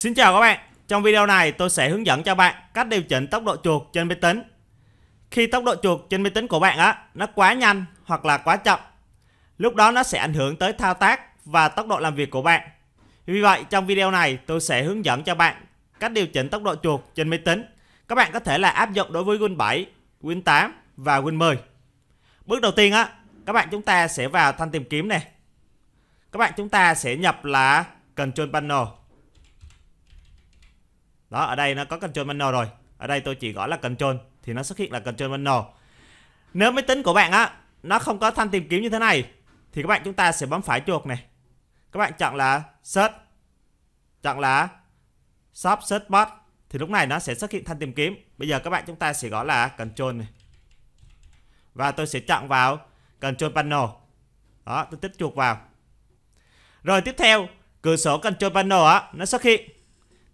Xin chào các bạn, trong video này tôi sẽ hướng dẫn cho bạn cách điều chỉnh tốc độ chuột trên máy tính. Khi tốc độ chuột trên máy tính của bạn á, nó quá nhanh hoặc là quá chậm, lúc đó nó sẽ ảnh hưởng tới thao tác và tốc độ làm việc của bạn. Vì vậy trong video này tôi sẽ hướng dẫn cho bạn cách điều chỉnh tốc độ chuột trên máy tính. Các bạn có thể là áp dụng đối với Win 7, Win 8 và Win 10. Bước đầu tiên á, các bạn chúng ta sẽ vào thanh tìm kiếm này. Các bạn chúng ta sẽ nhập là Control Panel đó ở đây nó có control panel rồi ở đây tôi chỉ gọi là control thì nó xuất hiện là control panel nếu máy tính của bạn á nó không có thanh tìm kiếm như thế này thì các bạn chúng ta sẽ bấm phải chuột này các bạn chọn là search chọn là shop search bot thì lúc này nó sẽ xuất hiện thanh tìm kiếm bây giờ các bạn chúng ta sẽ gọi là control này và tôi sẽ chọn vào control panel đó tôi tích chuột vào rồi tiếp theo cửa sổ control panel á nó xuất hiện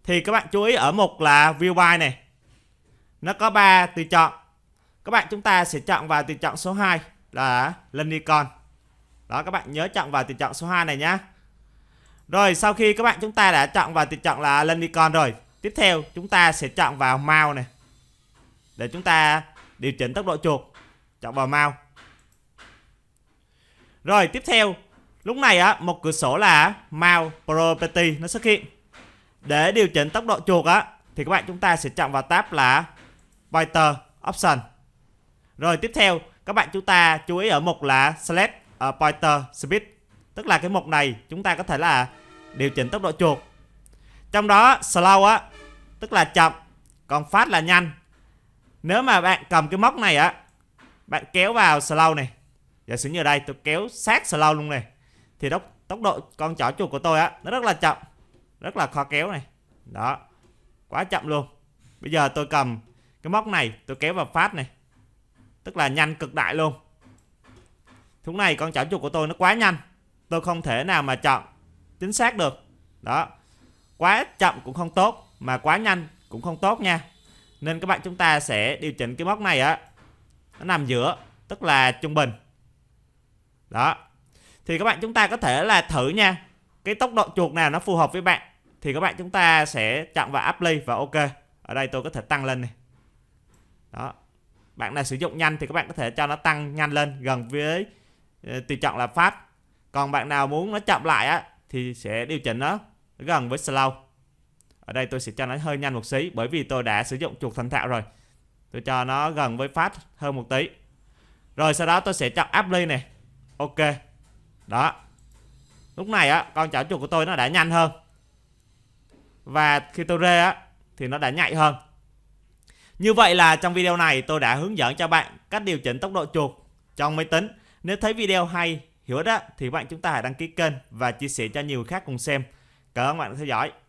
thì các bạn chú ý ở mục là view by này nó có 3 tùy chọn các bạn chúng ta sẽ chọn vào tùy chọn số 2 là Lenicon đó các bạn nhớ chọn vào tùy chọn số 2 này nhá rồi sau khi các bạn chúng ta đã chọn vào tùy chọn là Lenicon rồi tiếp theo chúng ta sẽ chọn vào mouse này để chúng ta điều chỉnh tốc độ chuột chọn vào mouse rồi tiếp theo lúc này á một cửa sổ là mouse property nó xuất hiện để điều chỉnh tốc độ chuột á Thì các bạn chúng ta sẽ chọn vào tab là Pointer Option Rồi tiếp theo các bạn chúng ta chú ý ở mục là Select Pointer Speed Tức là cái mục này chúng ta có thể là điều chỉnh tốc độ chuột Trong đó Slow á Tức là chậm Còn Fast là nhanh Nếu mà bạn cầm cái móc này á Bạn kéo vào Slow này Giả sử như ở đây tôi kéo sát Slow luôn này Thì tốc độ con chó chuột của tôi á Nó rất là chậm rất là khó kéo này đó quá chậm luôn bây giờ tôi cầm cái móc này tôi kéo vào phát này tức là nhanh cực đại luôn thúng này con chảo chuột của tôi nó quá nhanh tôi không thể nào mà chọn chính xác được đó quá chậm cũng không tốt mà quá nhanh cũng không tốt nha nên các bạn chúng ta sẽ điều chỉnh cái móc này á nó nằm giữa tức là trung bình đó thì các bạn chúng ta có thể là thử nha cái tốc độ chuột nào nó phù hợp với bạn thì các bạn chúng ta sẽ chọn vào apply và ok ở đây tôi có thể tăng lên này đó bạn nào sử dụng nhanh thì các bạn có thể cho nó tăng nhanh lên gần với ờ, tùy chọn là fast còn bạn nào muốn nó chậm lại á thì sẽ điều chỉnh nó gần với slow ở đây tôi sẽ cho nó hơi nhanh một xí bởi vì tôi đã sử dụng chuột thành thạo rồi tôi cho nó gần với fast hơn một tí rồi sau đó tôi sẽ chọn apply này ok đó lúc này á con chảo chuột của tôi nó đã nhanh hơn và khi tôi rê á thì nó đã nhạy hơn như vậy là trong video này tôi đã hướng dẫn cho bạn cách điều chỉnh tốc độ chuột trong máy tính nếu thấy video hay hữu ích á, thì bạn chúng ta hãy đăng ký kênh và chia sẻ cho nhiều người khác cùng xem cảm ơn bạn đã theo dõi